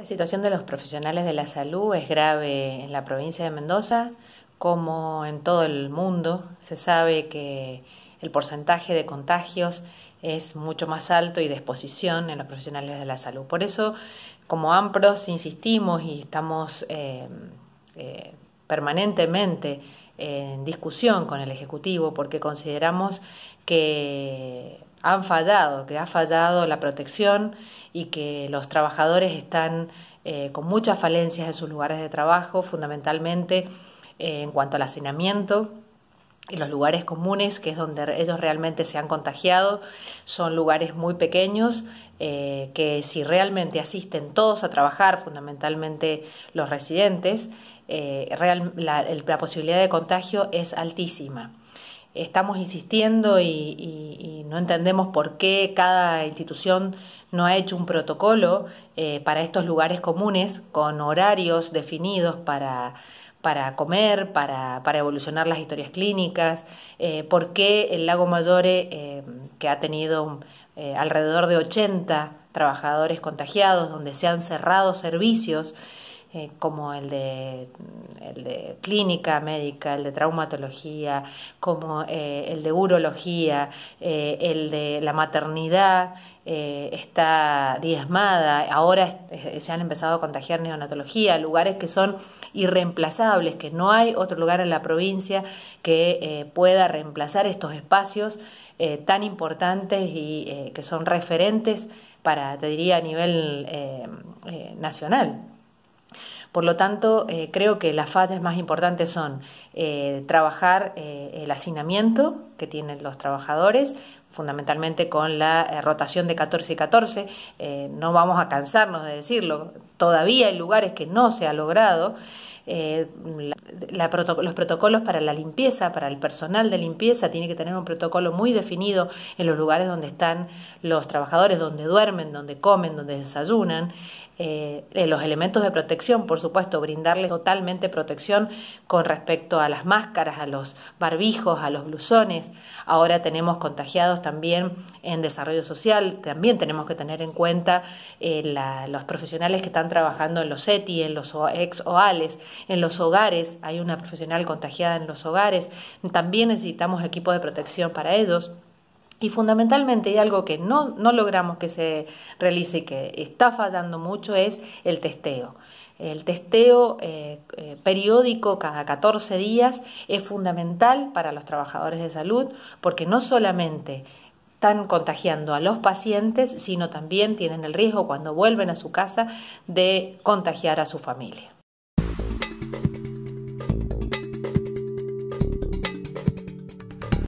La situación de los profesionales de la salud es grave en la provincia de Mendoza, como en todo el mundo. Se sabe que el porcentaje de contagios es mucho más alto y de exposición en los profesionales de la salud. Por eso, como AMPROS, insistimos y estamos eh, eh, permanentemente en discusión con el Ejecutivo porque consideramos que han fallado, que ha fallado la protección y que los trabajadores están eh, con muchas falencias en sus lugares de trabajo, fundamentalmente eh, en cuanto al hacinamiento. Y los lugares comunes, que es donde ellos realmente se han contagiado, son lugares muy pequeños eh, que si realmente asisten todos a trabajar, fundamentalmente los residentes, la, posibilidad de contagio es altísima. Estamos insistiendo y no entendemos por qué cada institución no ha hecho un protocolo eh, para estos lugares comunes con horarios definidos para, para comer, para, evolucionar las historias clínicas, eh, por qué el lago Mayore, eh, que ha tenido alrededor de 80 trabajadores contagiados, donde se han cerrado servicios, eh, como el de, el de, clínica médica, el de traumatología, como eh, el de urología, eh, el de la maternidad, está diezmada, ahora se han empezado a contagiar neonatología, lugares que son irreemplazables, que no hay otro lugar en la provincia que pueda reemplazar estos espacios tan importantes y que son referentes para, te diría, a nivel nacional. Por lo tanto, eh, creo que las fases más importantes son eh, trabajar eh, el hacinamiento que tienen los trabajadores, fundamentalmente con la rotación de 14 y 14. no vamos a cansarnos de decirlo, todavía hay lugares que no se ha logrado. Eh, los protocolos para la limpieza, para el personal de limpieza, tiene que tener un protocolo muy definido en los lugares donde están los trabajadores, donde duermen, donde comen, donde desayunan. Eh, eh, los elementos de protección, por supuesto, brindarles totalmente protección con respecto a las máscaras, a los barbijos, a los blusones. Ahora tenemos contagiados también en desarrollo social, también tenemos que tener en cuenta los profesionales que están trabajando en los ETI, en los ex OALES, en los hogares, hay una profesional contagiada en los hogares, también necesitamos equipo de protección para ellos. Y fundamentalmente, hay algo que no, logramos que se realice y que está fallando mucho, es el testeo. El testeo eh, eh, periódico cada 14 días es fundamental para los trabajadores de salud porque no solamente están contagiando a los pacientes, sino también tienen el riesgo cuando vuelven a su casa de contagiar a su familia.